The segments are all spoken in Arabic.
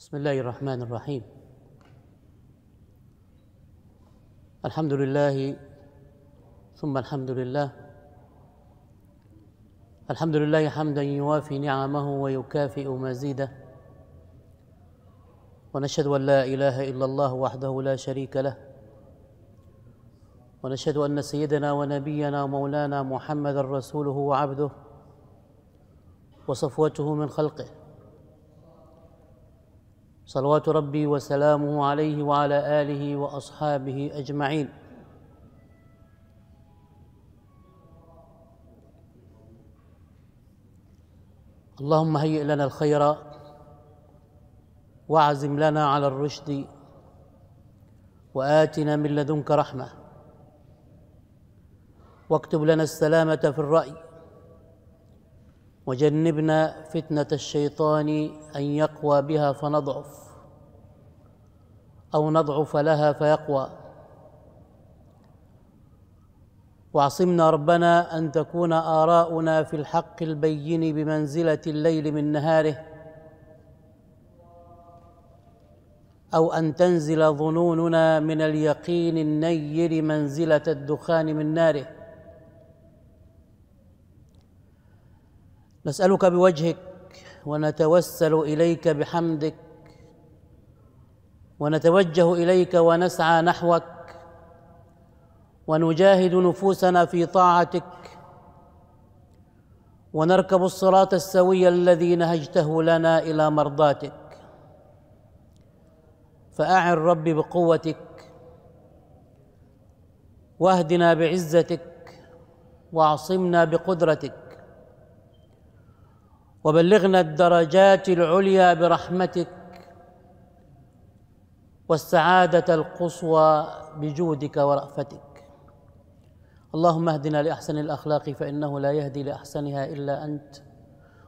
بسم الله الرحمن الرحيم الحمد لله ثم الحمد لله الحمد لله حمدا يوافي نعمه ويكافئ مزيده ونشهد ان لا اله الا الله وحده لا شريك له ونشهد ان سيدنا ونبينا مولانا محمدا رسوله وعبده وصفوته من خلقه صلوات ربي وسلامه عليه وعلى اله واصحابه اجمعين اللهم هيئ لنا الخير واعزم لنا على الرشد واتنا من لدنك رحمه واكتب لنا السلامه في الراي وجنبنا فتنه الشيطان ان يقوى بها فنضعف او نضعف لها فيقوى واعصمنا ربنا ان تكون اراؤنا في الحق البين بمنزله الليل من نهاره او ان تنزل ظنوننا من اليقين النير منزله الدخان من ناره نسالك بوجهك ونتوسل اليك بحمدك ونتوجه اليك ونسعى نحوك ونجاهد نفوسنا في طاعتك ونركب الصراط السوي الذي نهجته لنا الى مرضاتك فاعن ربي بقوتك واهدنا بعزتك واعصمنا بقدرتك وبلغنا الدرجات العليا برحمتك والسعادة القصوى بجودك ورأفتك اللهم اهدنا لأحسن الأخلاق فإنه لا يهدي لأحسنها إلا أنت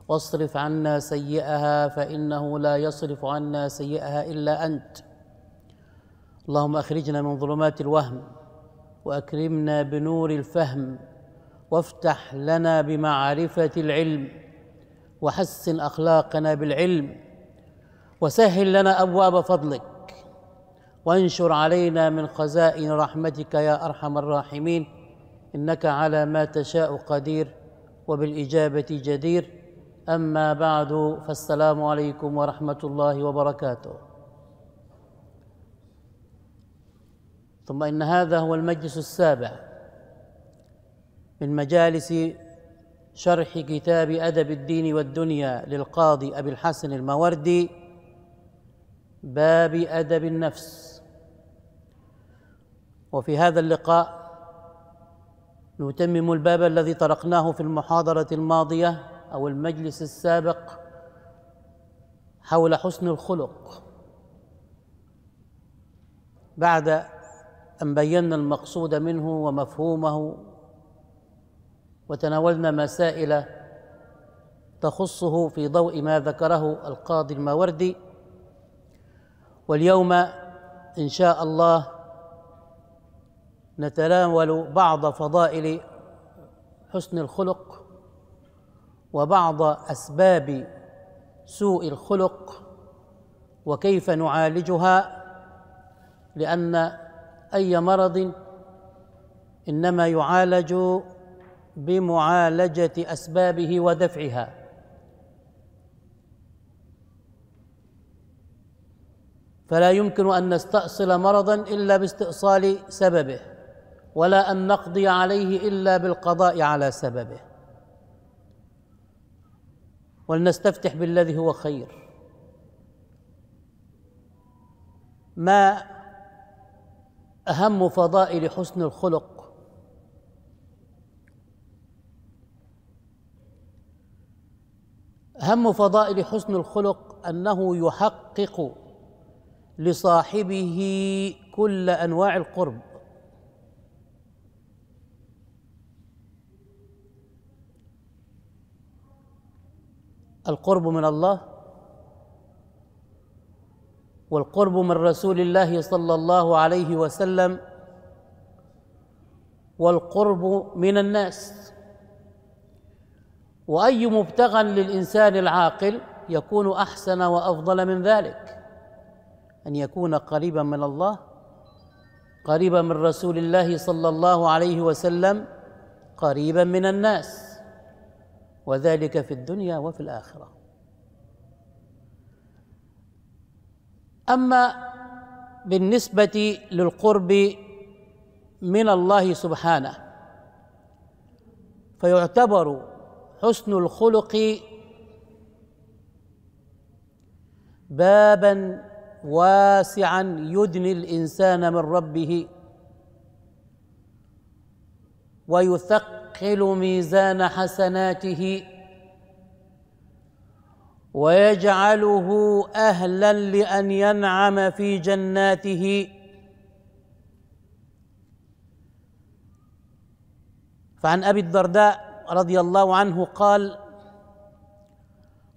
واصرف عنا سيئها فإنه لا يصرف عنا سيئها إلا أنت اللهم أخرجنا من ظلمات الوهم وأكرمنا بنور الفهم وافتح لنا بمعرفة العلم وحسن أخلاقنا بالعلم وسهل لنا أبواب فضلك وانشر علينا من خزائن رحمتك يا ارحم الراحمين انك على ما تشاء قدير وبالاجابه جدير اما بعد فالسلام عليكم ورحمه الله وبركاته ثم ان هذا هو المجلس السابع من مجالس شرح كتاب ادب الدين والدنيا للقاضي ابي الحسن الماوردي باب ادب النفس وفي هذا اللقاء نتمم الباب الذي طرقناه في المحاضرة الماضية أو المجلس السابق حول حسن الخلق بعد أن بينا المقصود منه ومفهومه وتناولنا مسائل تخصه في ضوء ما ذكره القاضي الماوردي واليوم إن شاء الله نتناول بعض فضائل حسن الخلق وبعض اسباب سوء الخلق وكيف نعالجها لان اي مرض انما يعالج بمعالجه اسبابه ودفعها فلا يمكن ان نستاصل مرضا الا باستئصال سببه ولا ان نقضي عليه الا بالقضاء على سببه ولنستفتح بالذي هو خير ما اهم فضائل حسن الخلق اهم فضائل حسن الخلق انه يحقق لصاحبه كل انواع القرب القرب من الله والقرب من رسول الله صلى الله عليه وسلم والقرب من الناس واي مبتغى للانسان العاقل يكون احسن وافضل من ذلك ان يكون قريبا من الله قريبا من رسول الله صلى الله عليه وسلم قريبا من الناس وذلك في الدنيا وفي الآخرة أما بالنسبة للقرب من الله سبحانه فيعتبر حسن الخلق بابا واسعا يدني الإنسان من ربه ويثقل يثقل ميزان حسناته ويجعله اهلا لان ينعم في جناته فعن ابي الدرداء رضي الله عنه قال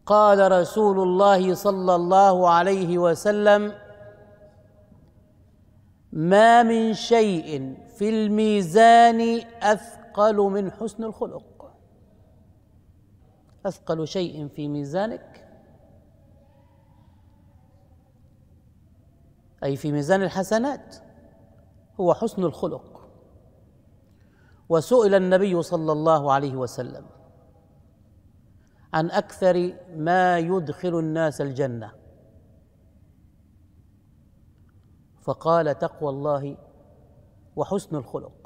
قال رسول الله صلى الله عليه وسلم ما من شيء في الميزان اثقل أثقل من حسن الخلق أثقل شيء في ميزانك أي في ميزان الحسنات هو حسن الخلق وسئل النبي صلى الله عليه وسلم عن أكثر ما يدخل الناس الجنة فقال تقوى الله وحسن الخلق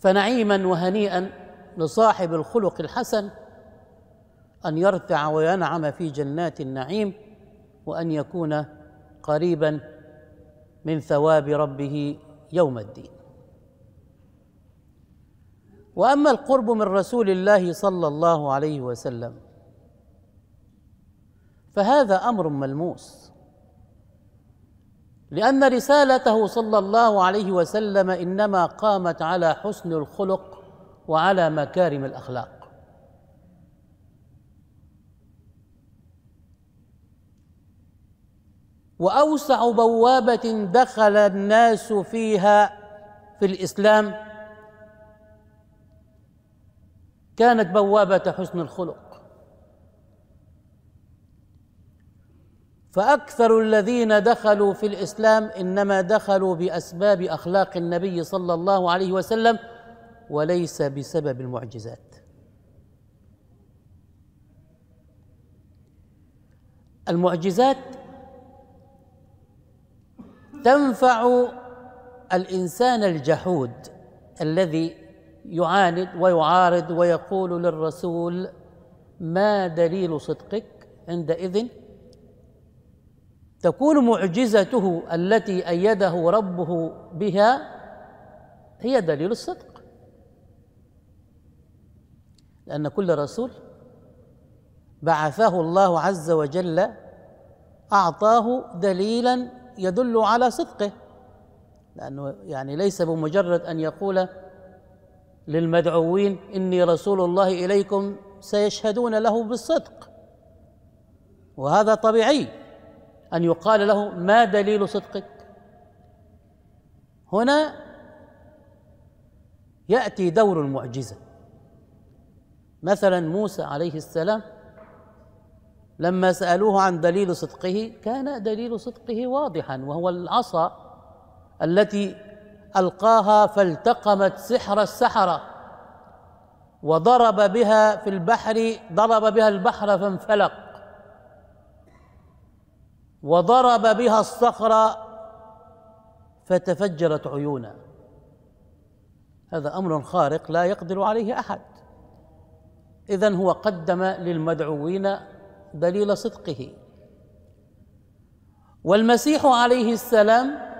فنعيما وهنيئا لصاحب الخلق الحسن ان يرتع وينعم في جنات النعيم وان يكون قريبا من ثواب ربه يوم الدين واما القرب من رسول الله صلى الله عليه وسلم فهذا امر ملموس لان رسالته صلى الله عليه وسلم انما قامت على حسن الخلق وعلى مكارم الاخلاق واوسع بوابه دخل الناس فيها في الاسلام كانت بوابه حسن الخلق فاكثر الذين دخلوا في الاسلام انما دخلوا باسباب اخلاق النبي صلى الله عليه وسلم وليس بسبب المعجزات المعجزات تنفع الانسان الجحود الذي يعاند ويعارض ويقول للرسول ما دليل صدقك عندئذ تكون معجزته التي ايده ربه بها هي دليل الصدق لان كل رسول بعثه الله عز وجل اعطاه دليلا يدل على صدقه لانه يعني ليس بمجرد ان يقول للمدعوين اني رسول الله اليكم سيشهدون له بالصدق وهذا طبيعي أن يقال له ما دليل صدقك هنا يأتي دور المعجزة مثلا موسى عليه السلام لما سألوه عن دليل صدقه كان دليل صدقه واضحا وهو العصا التي ألقاها فالتقمت سحر السحرة وضرب بها في البحر ضرب بها البحر فانفلق وضرب بها الصخرة فتفجرت عيونه هذا أمر خارق لا يقدر عليه أحد إذا هو قدم للمدعوين دليل صدقه والمسيح عليه السلام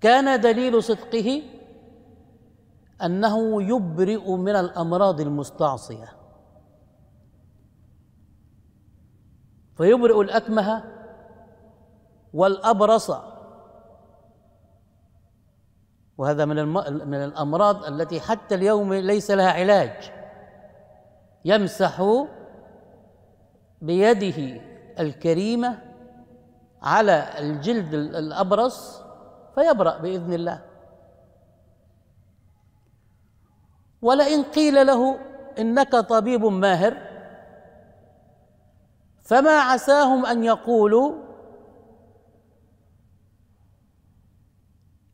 كان دليل صدقه انه يبرئ من الامراض المستعصيه فيبرئ الأكمه والأبرص وهذا من من الأمراض التي حتى اليوم ليس لها علاج يمسح بيده الكريمة على الجلد الأبرص فيبرأ بإذن الله ولئن قيل له إنك طبيب ماهر فما عساهم ان يقولوا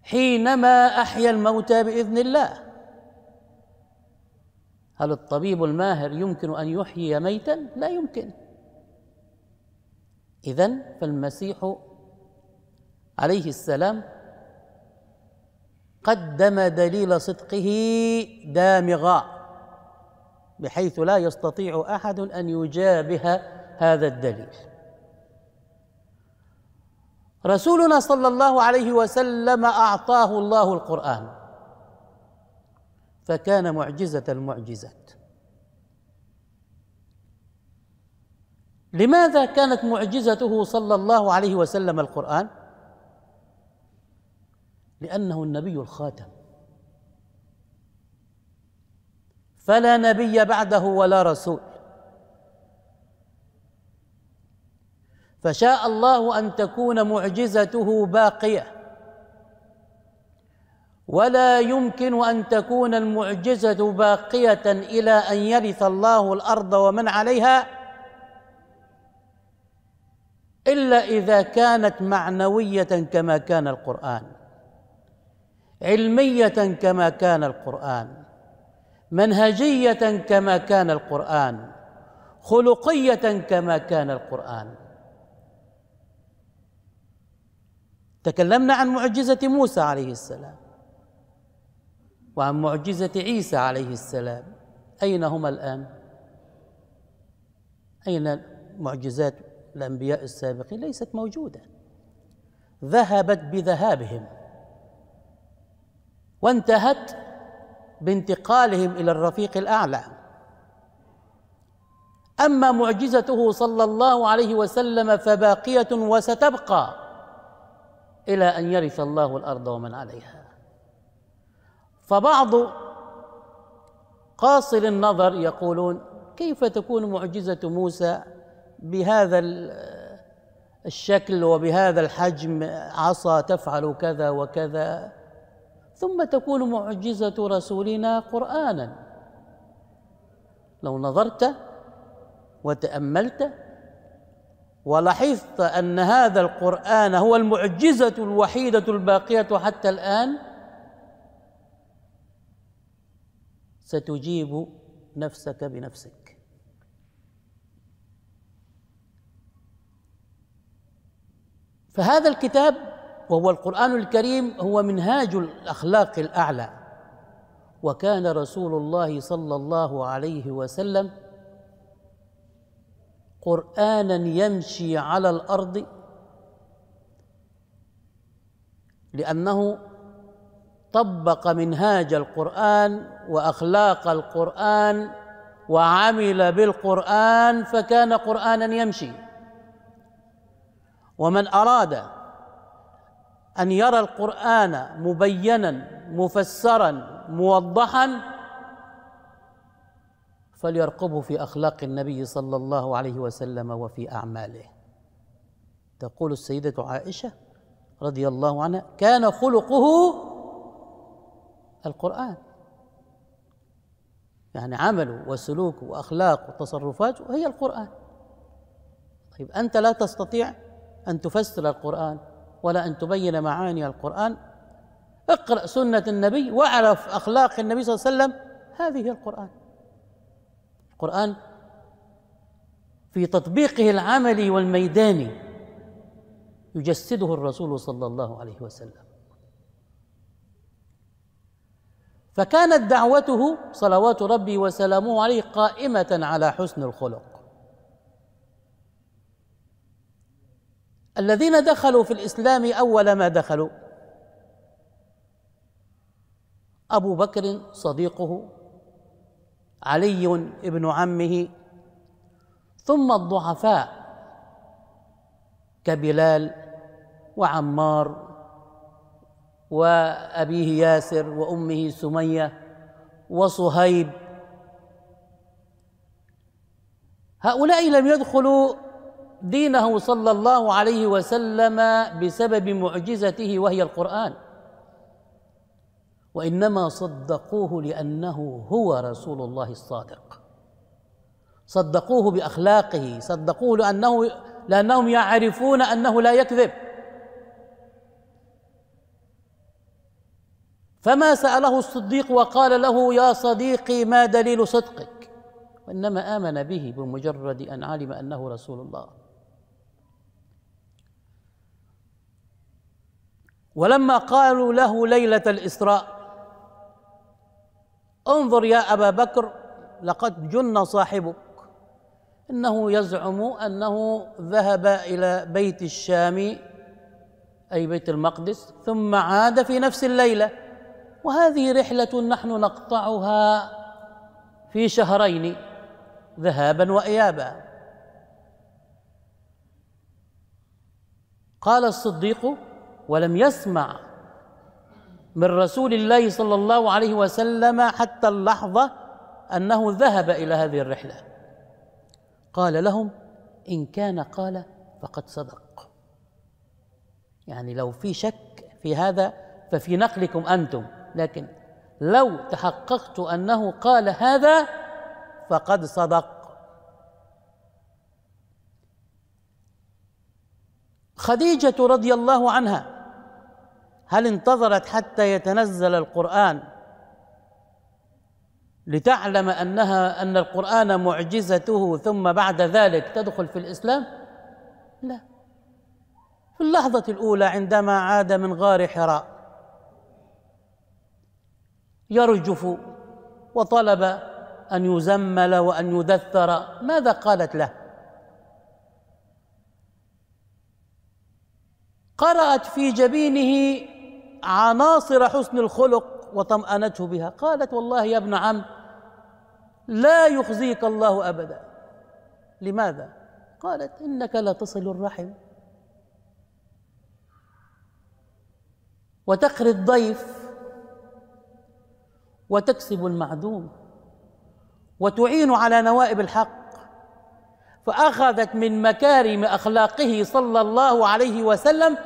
حينما احيا الموتى باذن الله هل الطبيب الماهر يمكن ان يحيي ميتا لا يمكن اذا فالمسيح عليه السلام قدم دليل صدقه دامغا بحيث لا يستطيع احد ان يجابه هذا الدليل رسولنا صلى الله عليه وسلم اعطاه الله القران فكان معجزه المعجزات لماذا كانت معجزته صلى الله عليه وسلم القران لانه النبي الخاتم فلا نبي بعده ولا رسول فشاء الله ان تكون معجزته باقيه ولا يمكن ان تكون المعجزه باقيه الى ان يرث الله الارض ومن عليها الا اذا كانت معنويه كما كان القران علميه كما كان القران منهجيه كما كان القران خلقيه كما كان القران تكلمنا عن معجزة موسى عليه السلام وعن معجزة عيسى عليه السلام أين هما الآن؟ أين معجزات الأنبياء السابقين؟ ليست موجودة ذهبت بذهابهم وانتهت بانتقالهم إلى الرفيق الأعلى أما معجزته صلى الله عليه وسلم فباقية وستبقى إلى أن يرث الله الأرض ومن عليها فبعض قاصر النظر يقولون كيف تكون معجزة موسى بهذا الشكل وبهذا الحجم عصا تفعل كذا وكذا ثم تكون معجزة رسولنا قرآنا لو نظرت وتأملت ولاحظت ان هذا القران هو المعجزه الوحيده الباقيه حتى الان ستجيب نفسك بنفسك فهذا الكتاب وهو القران الكريم هو منهاج الاخلاق الاعلى وكان رسول الله صلى الله عليه وسلم قرانا يمشي على الارض لانه طبق منهاج القران واخلاق القران وعمل بالقران فكان قرانا يمشي ومن اراد ان يرى القران مبينا مفسرا موضحا فليرقبه في اخلاق النبي صلى الله عليه وسلم وفي اعماله تقول السيده عائشه رضي الله عنها كان خلقه القران يعني عمله وسلوكه واخلاقه وتصرفاته هي القران طيب انت لا تستطيع ان تفسر القران ولا ان تبين معاني القران اقرا سنه النبي واعرف اخلاق النبي صلى الله عليه وسلم هذه القران القرآن في تطبيقه العملي والميداني يجسده الرسول صلى الله عليه وسلم فكانت دعوته صلوات ربي وسلامه عليه قائمة على حسن الخلق الذين دخلوا في الإسلام أول ما دخلوا أبو بكر صديقه علي ابن عمه ثم الضعفاء كبلال وعمار وأبيه ياسر وأمه سمية وصهيب هؤلاء لم يدخلوا دينه صلى الله عليه وسلم بسبب معجزته وهي القرآن وانما صدقوه لانه هو رسول الله الصادق صدقوه باخلاقه صدقوه لانه لانهم يعرفون انه لا يكذب فما ساله الصديق وقال له يا صديقي ما دليل صدقك وانما امن به بمجرد ان علم انه رسول الله ولما قالوا له ليله الاسراء انظر يا ابا بكر لقد جن صاحبك انه يزعم انه ذهب الى بيت الشام اي بيت المقدس ثم عاد في نفس الليله وهذه رحله نحن نقطعها في شهرين ذهابا وايابا قال الصديق ولم يسمع من رسول الله صلى الله عليه وسلم حتى اللحظه انه ذهب الى هذه الرحله قال لهم ان كان قال فقد صدق يعني لو في شك في هذا ففي نقلكم انتم لكن لو تحققت انه قال هذا فقد صدق خديجه رضي الله عنها هل انتظرت حتى يتنزل القرآن لتعلم أنها أن القرآن معجزته ثم بعد ذلك تدخل في الإسلام؟ لا في اللحظة الأولى عندما عاد من غار حراء يرجف وطلب أن يزمل وأن يدثر ماذا قالت له؟ قرأت في جبينه عناصر حسن الخلق وطمأنته بها قالت والله يا ابن عم لا يخزيك الله أبدا لماذا؟ قالت إنك لا تصل الرحم وتقري الضيف وتكسب المعدوم وتعين على نوائب الحق فأخذت من مكارم أخلاقه صلى الله عليه وسلم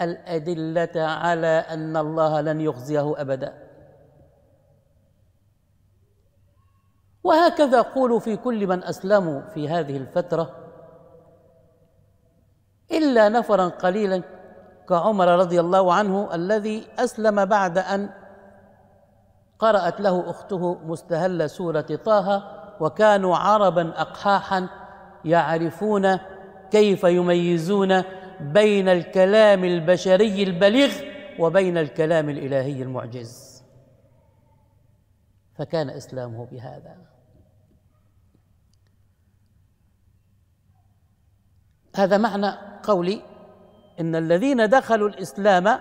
الأدلة على أن الله لن يخزيه أبدا وهكذا قولوا في كل من أسلموا في هذه الفترة إلا نفرا قليلا كعمر رضي الله عنه الذي أسلم بعد أن قرأت له أخته مستهل سورة طه وكانوا عربا أقحاحا يعرفون كيف يميزون بين الكلام البشري البليغ وبين الكلام الالهي المعجز فكان اسلامه بهذا هذا معنى قولي ان الذين دخلوا الاسلام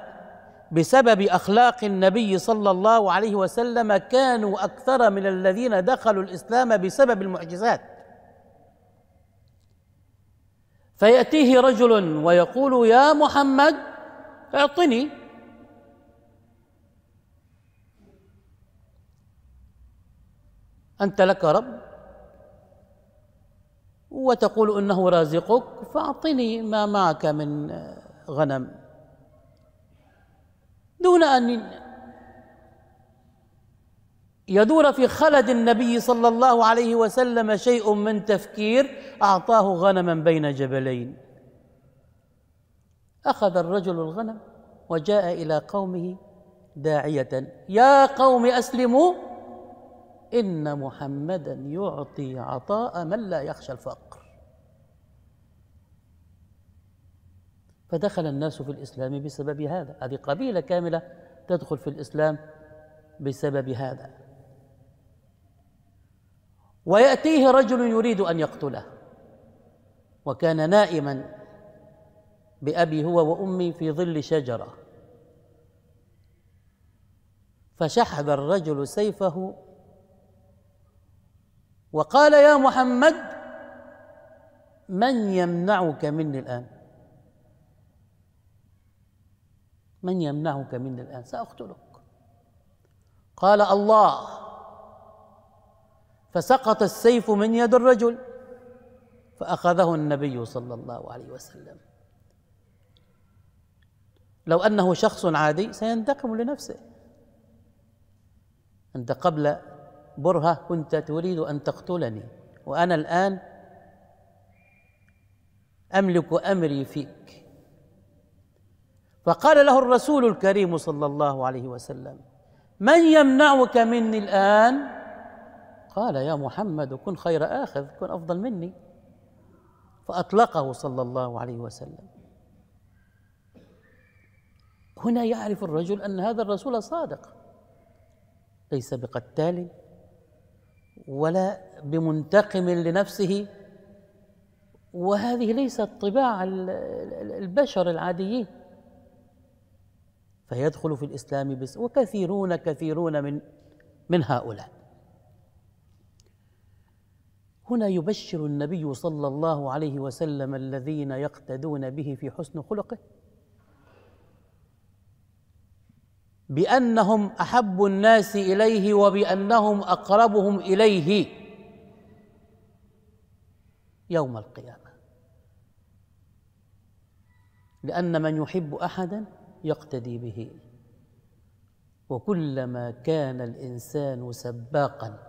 بسبب اخلاق النبي صلى الله عليه وسلم كانوا اكثر من الذين دخلوا الاسلام بسبب المعجزات فيأتيه رجل ويقول يا محمد اعطني أنت لك رب وتقول إنه رازقك فأعطني ما معك من غنم دون أن يدور في خلد النبي صلى الله عليه وسلم شيء من تفكير أعطاه غنما بين جبلين أخذ الرجل الغنم وجاء إلى قومه داعية يا قوم أسلموا إن محمدا يعطي عطاء من لا يخشى الفقر فدخل الناس في الإسلام بسبب هذا هذه قبيلة كاملة تدخل في الإسلام بسبب هذا ويأتيه رجل يريد أن يقتله وكان نائما بأبي هو وأمي في ظل شجرة فشحذ الرجل سيفه وقال يا محمد من يمنعك مني الآن من يمنعك مني الآن سأقتلك قال الله فسقط السيف من يد الرجل فأخذه النبي صلى الله عليه وسلم لو أنه شخص عادي سينتقم لنفسه أنت قبل برهة كنت تريد أن تقتلني وأنا الآن أملك أمري فيك فقال له الرسول الكريم صلى الله عليه وسلم من يمنعك مني الآن قال يا محمد كن خير آخذ كن أفضل مني فأطلقه صلى الله عليه وسلم هنا يعرف الرجل أن هذا الرسول صادق ليس بقتال ولا بمنتقم لنفسه وهذه ليست طباع البشر العاديين فيدخل في الإسلام بس وكثيرون كثيرون من من هؤلاء هنا يبشر النبي صلى الله عليه وسلم الذين يقتدون به في حسن خلقه بانهم احب الناس اليه وبانهم اقربهم اليه يوم القيامه لان من يحب احدا يقتدي به وكلما كان الانسان سباقا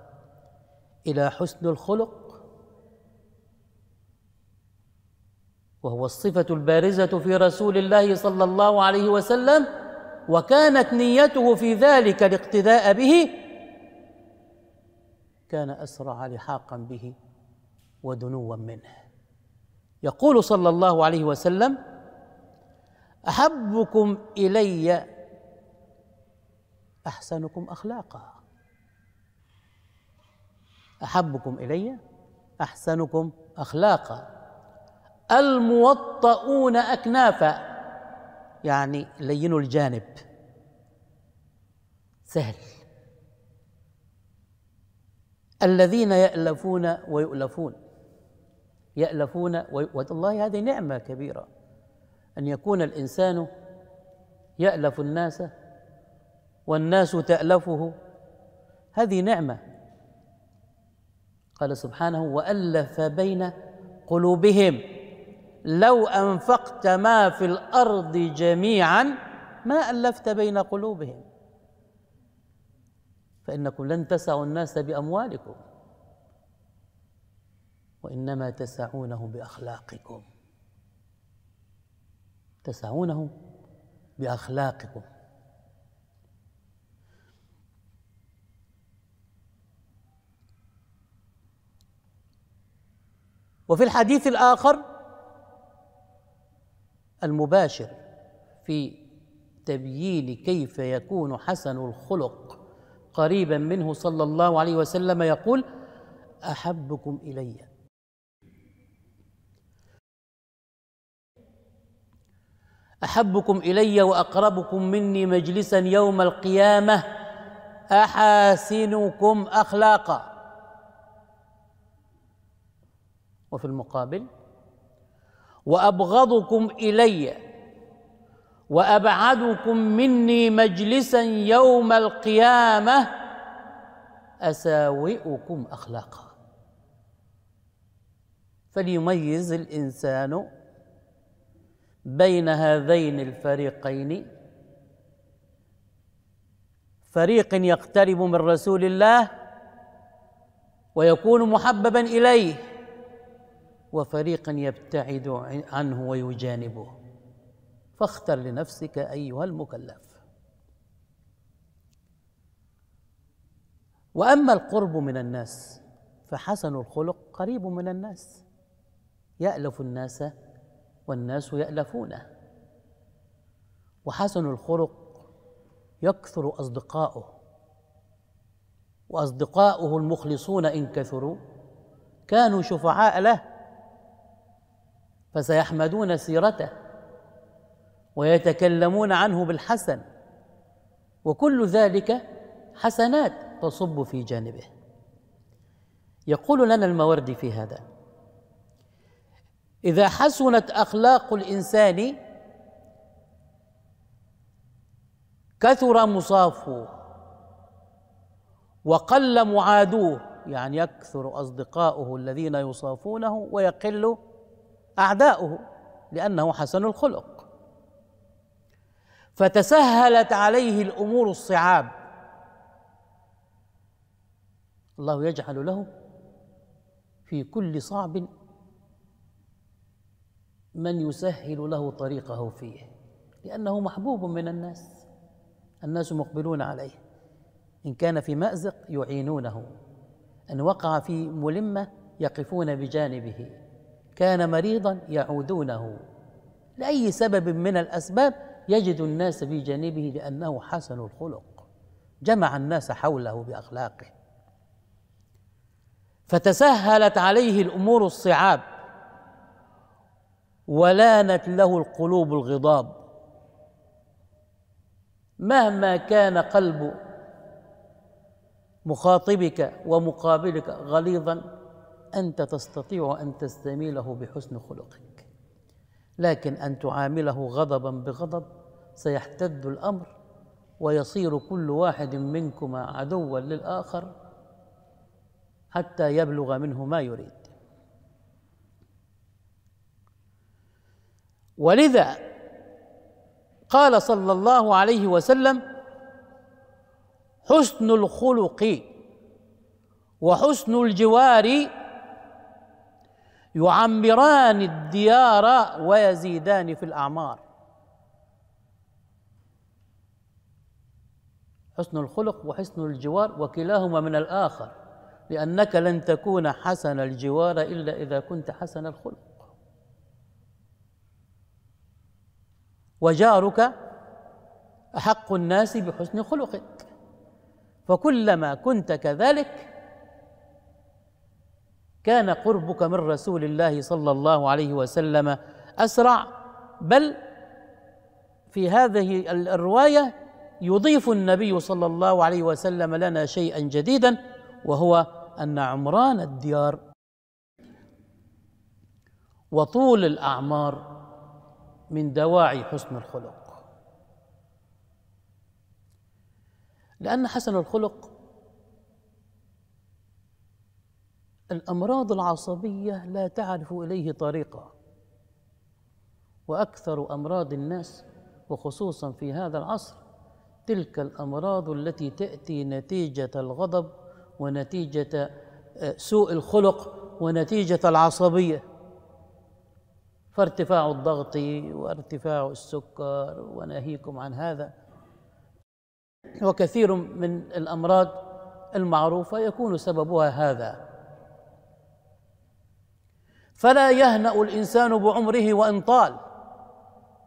الى حسن الخلق وهو الصفة البارزة في رسول الله صلى الله عليه وسلم وكانت نيته في ذلك الاقتداء به كان أسرع لحاقا به ودنوا منه يقول صلى الله عليه وسلم أحبكم إلي أحسنكم أخلاقا أحبكم إلي أحسنكم أخلاقا الموطؤون أكنافا يعني لينوا الجانب سهل الذين يألفون ويؤلفون يألفون والله هذه نعمة كبيرة أن يكون الإنسان يألف الناس والناس تألفه هذه نعمة قال سبحانه وألف بين قلوبهم لو انفقت ما في الارض جميعا ما الفت بين قلوبهم فانكم لن تسعوا الناس باموالكم وانما تسعونه باخلاقكم تسعونه باخلاقكم وفي الحديث الاخر المباشر في تبيين كيف يكون حسن الخلق قريبا منه صلى الله عليه وسلم يقول احبكم الي احبكم الي واقربكم مني مجلسا يوم القيامه احاسنكم اخلاقا وفي المقابل وابغضكم الي وابعدكم مني مجلسا يوم القيامه اساوئكم اخلاقا فليميز الانسان بين هذين الفريقين فريق يقترب من رسول الله ويكون محببا اليه وفريقا يبتعد عنه ويجانبه فاختر لنفسك ايها المكلف واما القرب من الناس فحسن الخلق قريب من الناس يالف الناس والناس يالفونه وحسن الخلق يكثر اصدقاؤه وأصدقاؤه المخلصون إن كثروا كانوا شفعاء له فسيحمدون سيرته ويتكلمون عنه بالحسن وكل ذلك حسنات تصب في جانبه يقول لنا الموردي في هذا اذا حسنت اخلاق الانسان كثر مصافوه وقل معادوه يعني يكثر اصدقاؤه الذين يصافونه ويقل اعداؤه لانه حسن الخلق فتسهلت عليه الامور الصعاب الله يجعل له في كل صعب من يسهل له طريقه فيه لانه محبوب من الناس الناس مقبلون عليه ان كان في مازق يعينونه ان وقع في ملمه يقفون بجانبه كان مريضا يعودونه لأي سبب من الأسباب يجد الناس في جانبه لأنه حسن الخلق جمع الناس حوله بأخلاقه فتسهلت عليه الأمور الصعاب ولانت له القلوب الغضاب مهما كان قلب مخاطبك ومقابلك غليظا أنت تستطيع أن تستميله بحسن خلقك لكن أن تعامله غضبا بغضب سيحتد الأمر ويصير كل واحد منكما عدوا للآخر حتى يبلغ منه ما يريد ولذا قال صلى الله عليه وسلم حسن الخلق وحسن الجوار يعمران الديار ويزيدان في الاعمار حسن الخلق وحسن الجوار وكلاهما من الاخر لانك لن تكون حسن الجوار الا اذا كنت حسن الخلق وجارك احق الناس بحسن خلقك فكلما كنت كذلك كان قربك من رسول الله صلى الله عليه وسلم اسرع بل في هذه الروايه يضيف النبي صلى الله عليه وسلم لنا شيئا جديدا وهو ان عمران الديار وطول الاعمار من دواعي حسن الخلق لان حسن الخلق الأمراض العصبية لا تعرف إليه طريقة وأكثر أمراض الناس وخصوصا في هذا العصر تلك الأمراض التي تأتي نتيجة الغضب ونتيجة آه، سوء الخلق ونتيجة العصبية فارتفاع الضغط وارتفاع السكر وناهيكم عن هذا وكثير من الأمراض المعروفة يكون سببها هذا فلا يهنا الانسان بعمره وان طال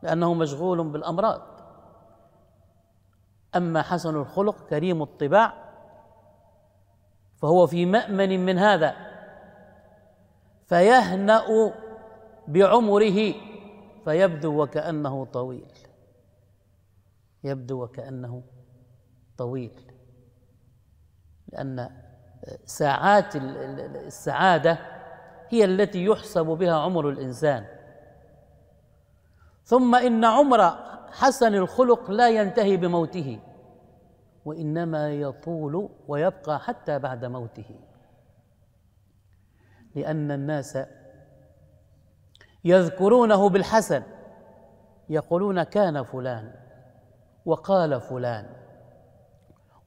لانه مشغول بالامراض اما حسن الخلق كريم الطباع فهو في مامن من هذا فيهنا بعمره فيبدو وكانه طويل يبدو وكانه طويل لان ساعات السعاده هي التي يحسب بها عمر الانسان ثم ان عمر حسن الخلق لا ينتهي بموته وانما يطول ويبقى حتى بعد موته لان الناس يذكرونه بالحسن يقولون كان فلان وقال فلان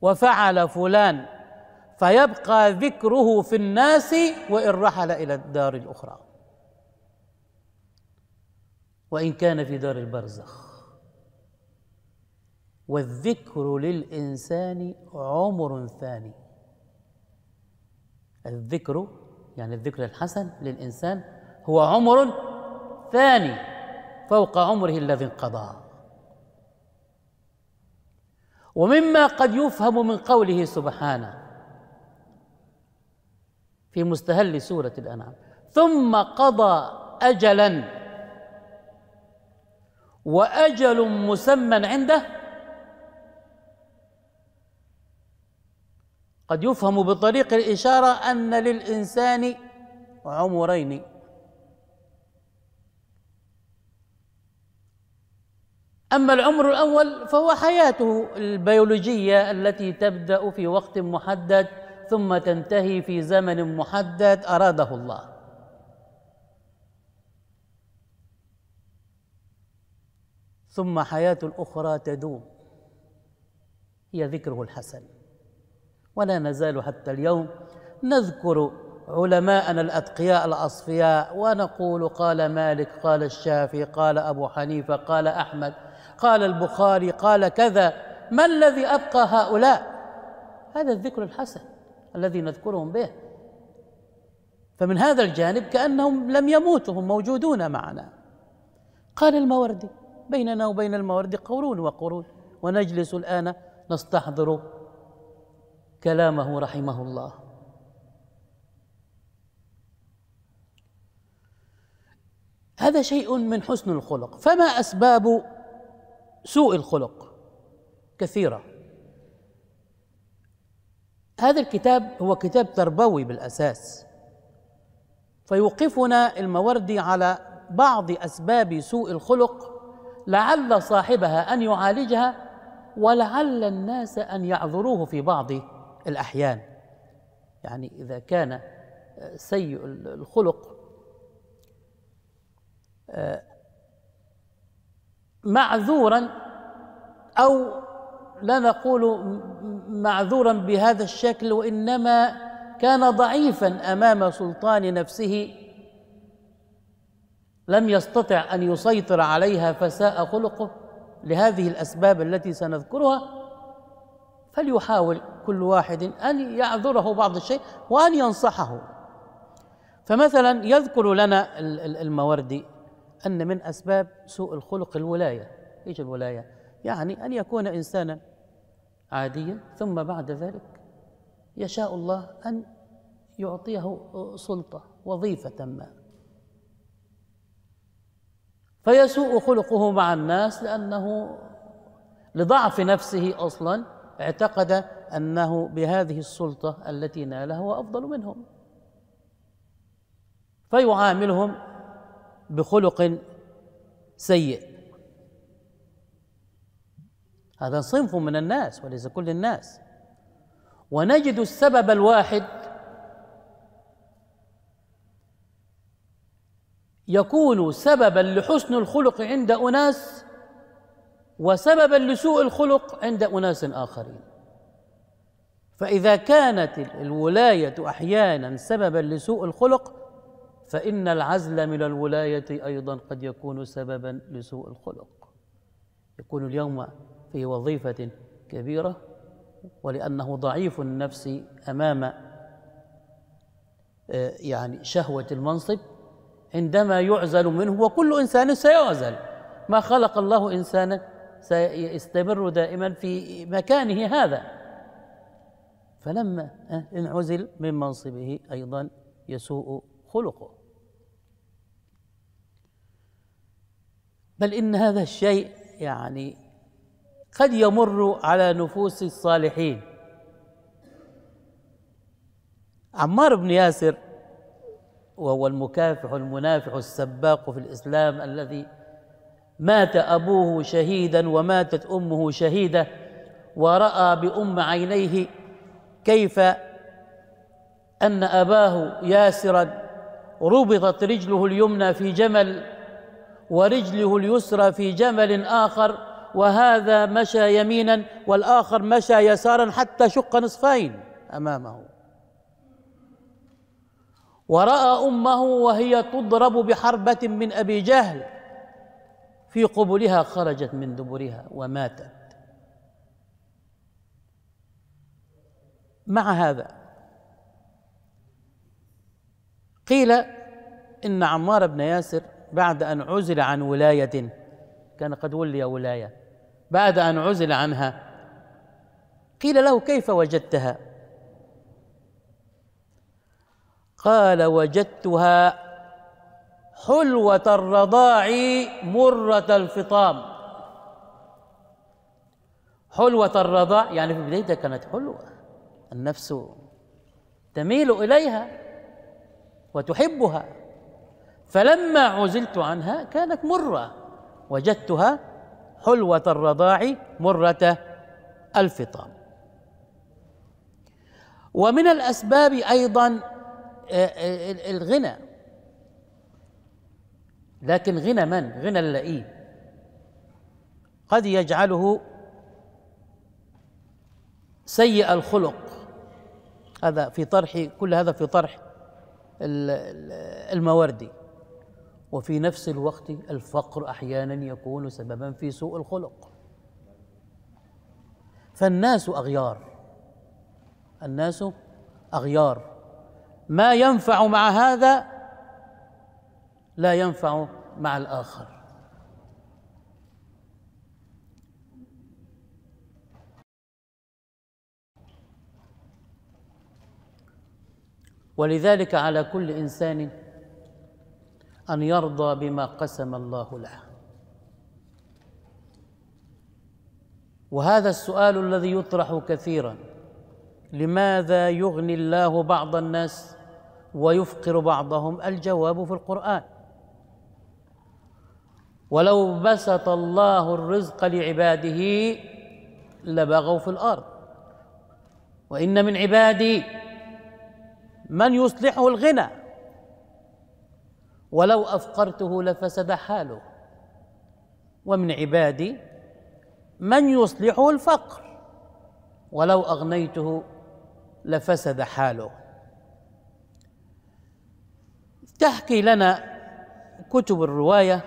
وفعل فلان فيبقى ذكره في الناس وان رحل الى الدار الاخرى وان كان في دار البرزخ والذكر للانسان عمر ثاني الذكر يعني الذكر الحسن للانسان هو عمر ثاني فوق عمره الذي انقضى ومما قد يفهم من قوله سبحانه في مستهل سورة الأنعام ثم قضى أجلا وأجل مسمى عنده قد يفهم بطريق الإشارة أن للإنسان عمرين أما العمر الأول فهو حياته البيولوجية التي تبدأ في وقت محدد ثم تنتهي في زمن محدد اراده الله ثم حياه الاخرى تدوم هي ذكره الحسن ولا نزال حتى اليوم نذكر علماءنا الاتقياء الاصفياء ونقول قال مالك قال الشافعي قال ابو حنيفه قال احمد قال البخاري قال كذا ما الذي ابقى هؤلاء هذا الذكر الحسن الذي نذكرهم به فمن هذا الجانب كأنهم لم يموتوا هم موجودون معنا قال الموردي بيننا وبين الموردي قرون وقرون ونجلس الآن نستحضر كلامه رحمه الله هذا شيء من حسن الخلق فما أسباب سوء الخلق كثيره هذا الكتاب هو كتاب تربوي بالاساس فيوقفنا الموردي على بعض اسباب سوء الخلق لعل صاحبها ان يعالجها ولعل الناس ان يعذروه في بعض الاحيان يعني اذا كان سيء الخلق آه، معذورا او لا نقول معذورا بهذا الشكل وانما كان ضعيفا امام سلطان نفسه لم يستطع ان يسيطر عليها فساء خلقه لهذه الاسباب التي سنذكرها فليحاول كل واحد ان يعذره بعض الشيء وان ينصحه فمثلا يذكر لنا الموردي ان من اسباب سوء الخلق الولايه ايش الولايه يعني أن يكون إنسانا عاديا ثم بعد ذلك يشاء الله أن يعطيه سلطة وظيفة ما فيسوء خلقه مع الناس لأنه لضعف نفسه أصلا اعتقد أنه بهذه السلطة التي نالها هو أفضل منهم فيعاملهم بخلق سيء هذا صنف من الناس وليس كل الناس ونجد السبب الواحد يكون سببا لحسن الخلق عند اناس وسببا لسوء الخلق عند اناس اخرين فاذا كانت الولايه احيانا سببا لسوء الخلق فان العزل من الولايه ايضا قد يكون سببا لسوء الخلق يكون اليوم في وظيفة كبيرة ولأنه ضعيف النفس أمام آه، يعني شهوة المنصب عندما يعزل منه وكل إنسان سيعزل ما خلق الله إنسانا سيستمر دائما في مكانه هذا فلما آه، انعزل من منصبه أيضا يسوء خلقه بل إن هذا الشيء يعني قد يمر على نفوس الصالحين عمار بن ياسر وهو المكافح المنافح السباق في الإسلام الذي مات أبوه شهيدا وماتت أمه شهيدة ورأى بأم عينيه كيف أن أباه ياسرا ربطت رجله اليمنى في جمل ورجله اليسرى في جمل آخر وهذا مشى يمينا والاخر مشى يسارا حتى شق نصفين امامه وراى امه وهي تضرب بحربه من ابي جهل في قبلها خرجت من دبرها وماتت مع هذا قيل ان عمار بن ياسر بعد ان عزل عن ولايه كان قد ولي ولايه بعد ان عزل عنها قيل له كيف وجدتها قال وجدتها حلوه الرضاع مره الفطام حلوه الرضاع يعني في بدايتها كانت حلوه النفس تميل اليها وتحبها فلما عزلت عنها كانت مره وجدتها حلوة الرضاع مرة الفطام ومن الأسباب أيضا آه، آه، الغنى لكن غنى من؟ غنى اللئيم قد يجعله سيء الخلق هذا في طرح كل هذا في طرح المواردي وفي نفس الوقت الفقر احيانا يكون سببا في سوء الخلق فالناس اغيار الناس اغيار ما ينفع مع هذا لا ينفع مع الاخر ولذلك على كل انسان أن يرضى بما قسم الله له وهذا السؤال الذي يطرح كثيرا لماذا يغني الله بعض الناس ويفقر بعضهم الجواب في القرآن ولو بسط الله الرزق لعباده لبغوا في الارض وان من عبادي من يصلحه الغنى ولو افقرته لفسد حاله ومن عبادي من يصلحه الفقر ولو اغنيته لفسد حاله تحكي لنا كتب الروايه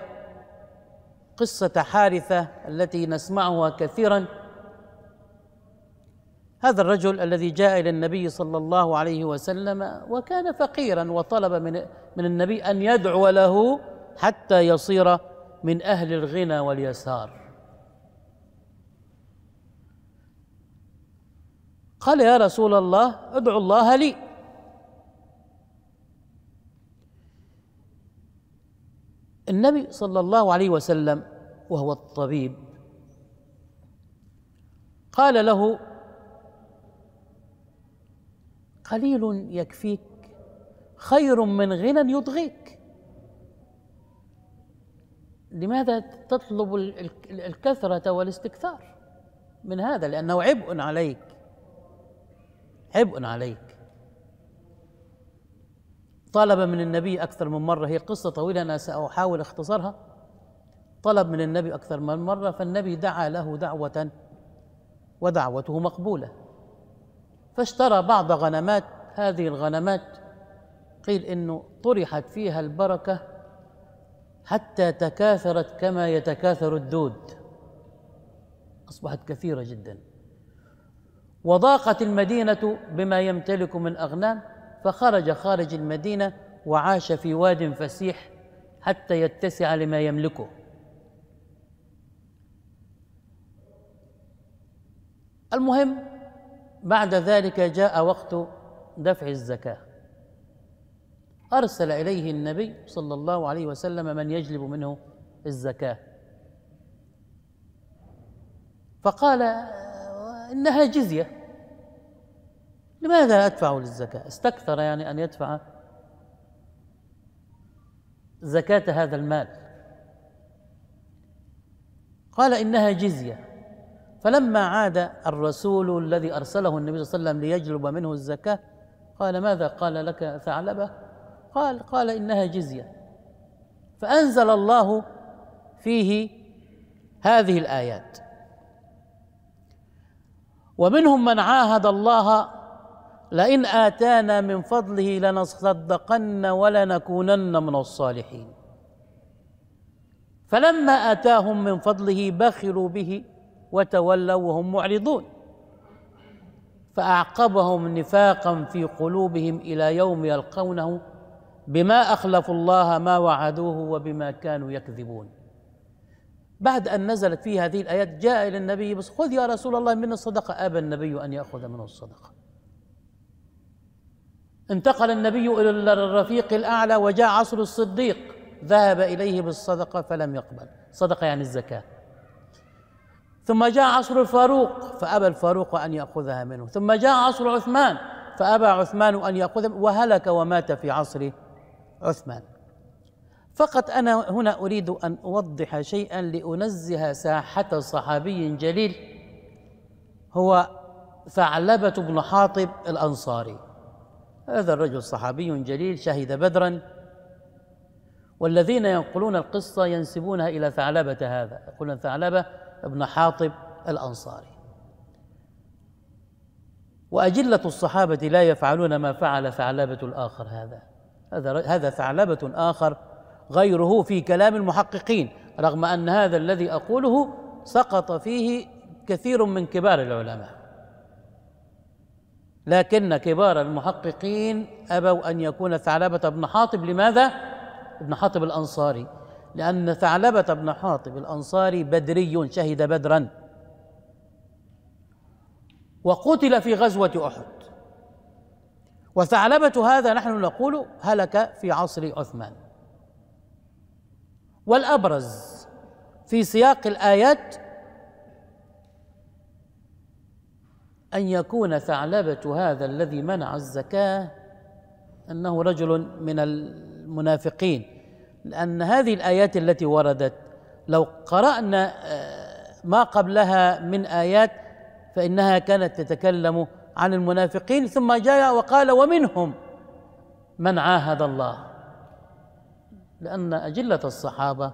قصه حارثه التي نسمعها كثيرا هذا الرجل الذي جاء الى النبي صلى الله عليه وسلم وكان فقيرا وطلب من من النبي ان يدعو له حتى يصير من اهل الغنى واليسار قال يا رسول الله ادعو الله لي النبي صلى الله عليه وسلم وهو الطبيب قال له قليل يكفيك خير من غنى يطغيك لماذا تطلب الكثرة والاستكثار من هذا لأنه عبء عليك عبء عليك طلب من النبي أكثر من مرة هي قصة طويلة أنا سأحاول اختصارها طلب من النبي أكثر من مرة فالنبي دعا له دعوة ودعوته مقبولة فاشترى بعض غنمات هذه الغنمات قيل انه طرحت فيها البركه حتى تكاثرت كما يتكاثر الدود اصبحت كثيره جدا وضاقت المدينه بما يمتلك من اغنام فخرج خارج المدينه وعاش في واد فسيح حتى يتسع لما يملكه المهم بعد ذلك جاء وقت دفع الزكاه ارسل اليه النبي صلى الله عليه وسلم من يجلب منه الزكاه فقال انها جزيه لماذا ادفع للزكاه استكثر يعني ان يدفع زكاه هذا المال قال انها جزيه فلما عاد الرسول الذي ارسله النبي صلى الله عليه وسلم ليجلب منه الزكاه قال ماذا قال لك ثعلبه؟ قال قال انها جزيه فانزل الله فيه هذه الايات ومنهم من عاهد الله لئن اتانا من فضله لنصدقن ولنكونن من الصالحين فلما اتاهم من فضله بخلوا به وتولوا وهم معرضون فأعقبهم نفاقا في قلوبهم إلى يوم يلقونه بما أخلفوا الله ما وعدوه وبما كانوا يكذبون بعد أن نزلت فيه هذه الآيات جاء إلى النبي بس خذ يا رسول الله من الصدقة أبى النبي أن يأخذ منه الصدقة انتقل النبي إلى الرفيق الأعلى وجاء عصر الصديق ذهب إليه بالصدقة فلم يقبل صدقة يعني الزكاة ثم جاء عصر الفاروق فأبى الفاروق أن يأخذها منه ثم جاء عصر عثمان فأبى عثمان أن يأخذها وهلك ومات في عصر عثمان فقط أنا هنا أريد أن أوضح شيئا لأنزه ساحة صحابي جليل هو ثعلبة بن حاطب الأنصاري هذا الرجل صحابي جليل شهد بدرا والذين ينقلون القصة ينسبونها إلى ثعلبة هذا يقولون ثعلبة بن حاطب الأنصاري وأجلة الصحابة لا يفعلون ما فعل ثعلبة الآخر هذا هذا هذا ثعلبة آخر غيره في كلام المحققين رغم أن هذا الذي أقوله سقط فيه كثير من كبار العلماء لكن كبار المحققين أبوا أن يكون ثعلبة بن حاطب لماذا؟ ابن حاطب الأنصاري لأن ثعلبة بن حاطب الأنصاري بدري شهد بدرا وقتل في غزوة أحد وثعلبة هذا نحن نقول هلك في عصر عثمان والأبرز في سياق الآيات أن يكون ثعلبة هذا الذي منع الزكاة أنه رجل من المنافقين لأن هذه الآيات التي وردت لو قرأنا آه، ما قبلها من آيات فإنها كانت تتكلم عن المنافقين ثم جاء وقال ومنهم من عاهد الله لأن أجلة الصحابة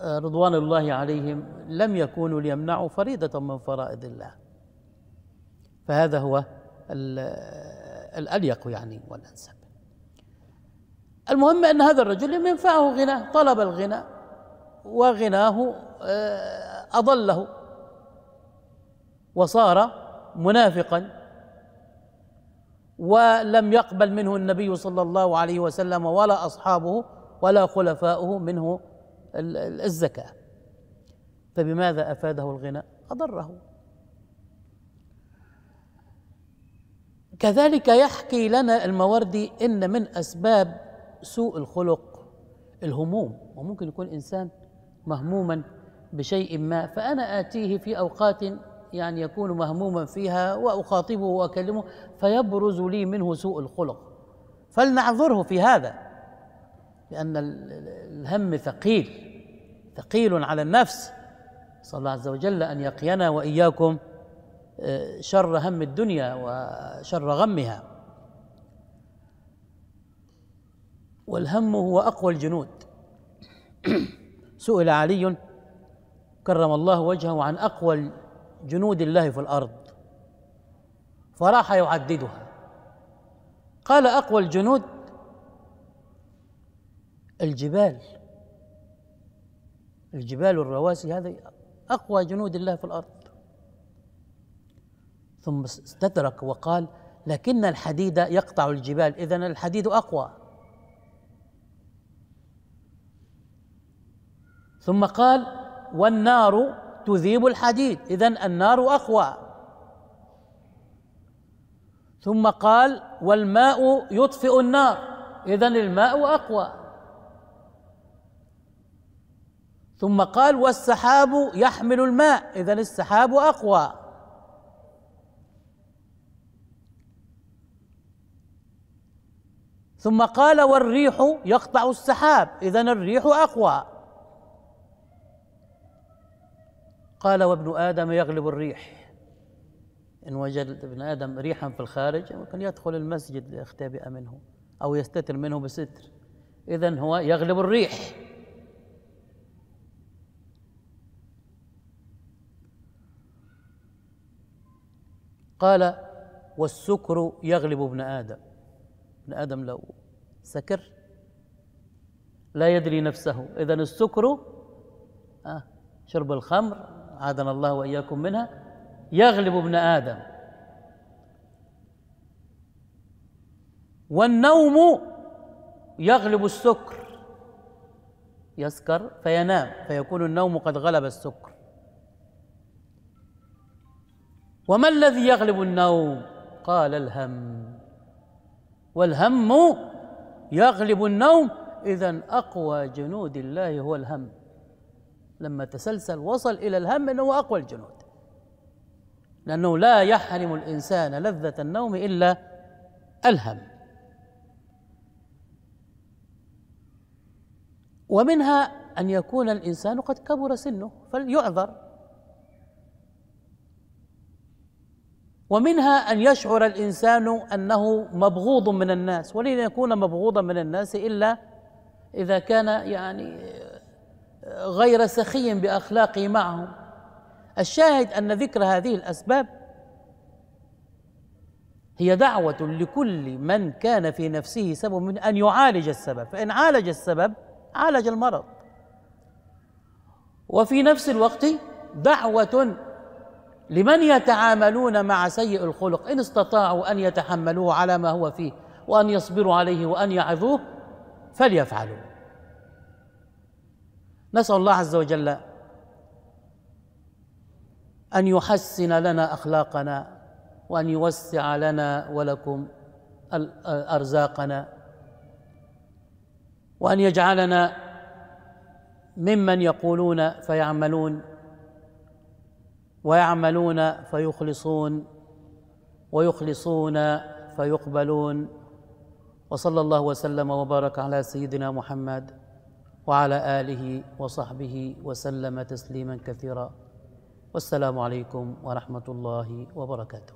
آه، رضوان الله عليهم لم يكونوا ليمنعوا فريضة من فرائض الله فهذا هو آه، الأليق يعني والأنسب المهم أن هذا الرجل لم ينفعه غناه طلب الغنى وغناه آه، أضله وصار منافقا ولم يقبل منه النبي صلى الله عليه وسلم ولا أصحابه ولا خلفاؤه منه الزكاة فبماذا أفاده الغنى أضره كذلك يحكي لنا الموردي إن من أسباب سوء الخلق الهموم وممكن يكون انسان مهموما بشيء ما فانا اتيه في اوقات يعني يكون مهموما فيها واخاطبه واكلمه فيبرز لي منه سوء الخلق فلنعذره في هذا لان الهم ثقيل ثقيل على النفس صلى الله عز وجل ان يقينا واياكم آه، شر هم الدنيا وشر غمها والهم هو اقوى الجنود سئل علي كرم الله وجهه عن اقوى جنود الله في الارض فراح يعددها قال اقوى الجنود الجبال الجبال والرواسي هذه اقوى جنود الله في الارض ثم استدرك وقال لكن الحديد يقطع الجبال اذا الحديد اقوى ثم قال والنار تذيب الحديد اذا النار اقوى ثم قال والماء يطفئ النار اذا الماء اقوى ثم قال والسحاب يحمل الماء اذا السحاب اقوى ثم قال والريح يقطع السحاب اذا الريح اقوى قال وابن آدم يغلب الريح إن وجد ابن آدم ريحا في الخارج ممكن يدخل المسجد ليختبئ منه أو يستتر منه بستر إذا هو يغلب الريح قال والسكر يغلب ابن آدم ابن آدم لو سكر لا يدري نفسه إذا السكر آه، شرب الخمر عادنا الله واياكم منها يغلب ابن ادم والنوم يغلب السكر يسكر فينام فيكون النوم قد غلب السكر وما الذي يغلب النوم قال الهم والهم يغلب النوم اذا اقوى جنود الله هو الهم لما تسلسل وصل إلى الهم أنه أقوى الجنود لأنه لا يحرم الإنسان لذة النوم إلا الهم ومنها أن يكون الإنسان قد كبر سنه فليعذر ومنها أن يشعر الإنسان أنه مبغوض من الناس ولن يكون مبغوضا من الناس إلا إذا كان يعني غير سخي باخلاقه معهم الشاهد ان ذكر هذه الاسباب هي دعوه لكل من كان في نفسه سبب من ان يعالج السبب فان عالج السبب عالج المرض وفي نفس الوقت دعوه لمن يتعاملون مع سيء الخلق ان استطاعوا ان يتحملوه على ما هو فيه وان يصبروا عليه وان يعظوه فليفعلوا نسأل الله عز وجل أن يحسن لنا أخلاقنا وأن يوسع لنا ولكم أرزاقنا وأن يجعلنا ممن يقولون فيعملون ويعملون فيخلصون ويخلصون فيقبلون وصلى الله وسلم وبارك على سيدنا محمد وعلى اله وصحبه وسلم تسليما كثيرا والسلام عليكم ورحمه الله وبركاته